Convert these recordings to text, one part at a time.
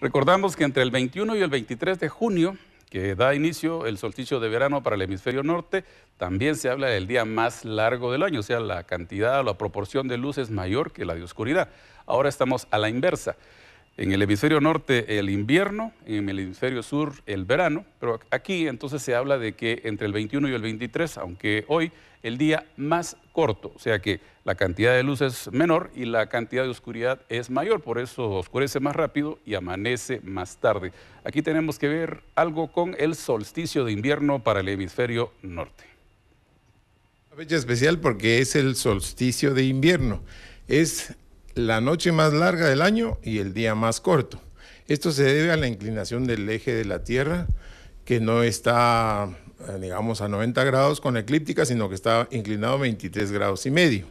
Recordamos que entre el 21 y el 23 de junio, que da inicio el solsticio de verano para el hemisferio norte, también se habla del día más largo del año, o sea, la cantidad o la proporción de luz es mayor que la de oscuridad. Ahora estamos a la inversa. En el hemisferio norte el invierno, en el hemisferio sur el verano, pero aquí entonces se habla de que entre el 21 y el 23, aunque hoy el día más corto, o sea que la cantidad de luz es menor y la cantidad de oscuridad es mayor, por eso oscurece más rápido y amanece más tarde. Aquí tenemos que ver algo con el solsticio de invierno para el hemisferio norte. Una fecha especial porque es el solsticio de invierno. Es la noche más larga del año y el día más corto. Esto se debe a la inclinación del eje de la Tierra, que no está, eh, digamos, a 90 grados con eclíptica, sino que está inclinado 23 grados y medio.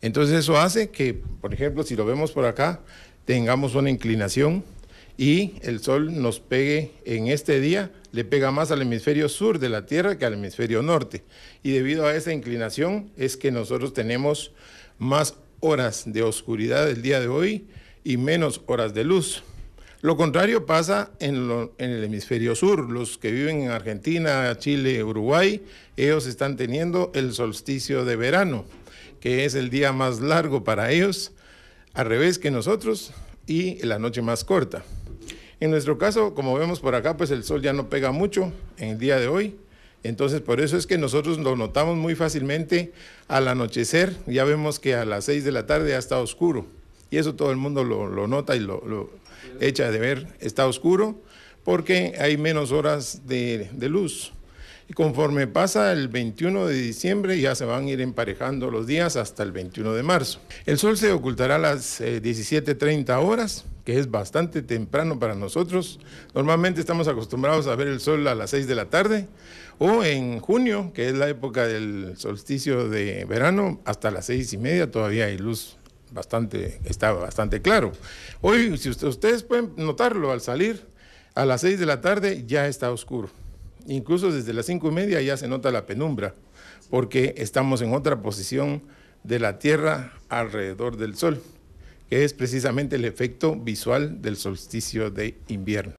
Entonces eso hace que, por ejemplo, si lo vemos por acá, tengamos una inclinación y el Sol nos pegue en este día, le pega más al hemisferio sur de la Tierra que al hemisferio norte. Y debido a esa inclinación es que nosotros tenemos más horas de oscuridad el día de hoy y menos horas de luz. Lo contrario pasa en, el hemisferio sur. Los que viven en Argentina, Chile, Uruguay, ellos están teniendo el solsticio de verano, que es el día más largo para ellos, al revés que nosotros, y la noche más corta. En nuestro caso, como vemos por acá, pues el sol ya no pega mucho en el día de hoy, entonces, por eso es que nosotros lo notamos muy fácilmente al anochecer, ya vemos que a las 6 de la tarde ya está oscuro. Y eso todo el mundo lo, nota y lo, echa de ver, está oscuro, porque hay menos horas de, luz. Y conforme pasa el 21 de diciembre, ya se van a ir emparejando los días hasta el 21 de marzo. El sol se ocultará a las 17.30 eh, horas que es bastante temprano para nosotros. Normalmente estamos acostumbrados a ver el sol a las 6 de la tarde o en junio, que es la época del solsticio de verano, hasta las seis y media todavía hay luz bastante, está bastante claro. Hoy, si ustedes pueden notarlo, al salir a las 6 de la tarde ya está oscuro. Incluso desde las cinco y media ya se nota la penumbra, porque estamos en otra posición de la Tierra alrededor del Sol que es precisamente el efecto visual del solsticio de invierno.